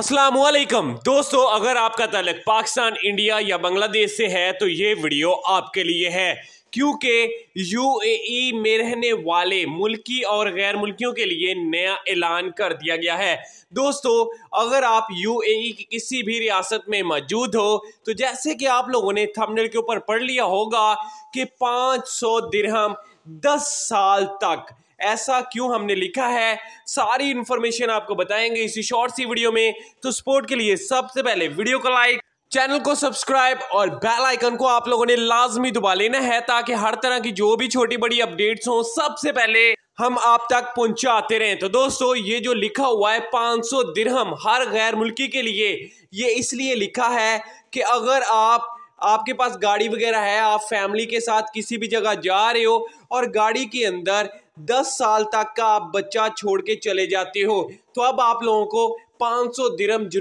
असलम दोस्तों अगर आपका तलक पाकिस्तान इंडिया या बांग्लादेश से है तो ये वीडियो आपके लिए है क्योंकि यूएई में रहने वाले मुल्की और गैर मुल्कियों के लिए नया ऐलान कर दिया गया है दोस्तों अगर आप यूएई की किसी भी रियासत में मौजूद हो तो जैसे कि आप लोगों ने थंबनेल के ऊपर पढ़ लिया होगा कि 500 दिरहम 10 साल तक ऐसा क्यों हमने लिखा है सारी इंफॉर्मेशन आपको बताएंगे इसी शॉर्ट सी वीडियो में तो सपोर्ट के लिए सबसे पहले वीडियो को लाइक चैनल को सब्सक्राइब और बेल आइकन को आप लोगों ने लाजमी दबा लेना है ताकि हर तरह की जो भी छोटी बड़ी अपडेट्स हो सबसे पहले हम आप तक पहुंचाते रहें तो दोस्तों ये जो लिखा हुआ है 500 दिरहम हर गैर मुल्की के लिए ये इसलिए लिखा है कि अगर आप आपके पास गाड़ी वगैरह है आप फैमिली के साथ किसी भी जगह जा रहे हो और गाड़ी के अंदर दस साल तक का आप बच्चा छोड़ के चले जाते हो तो अब आप लोगों को पाँच सौ दिरम जुर्म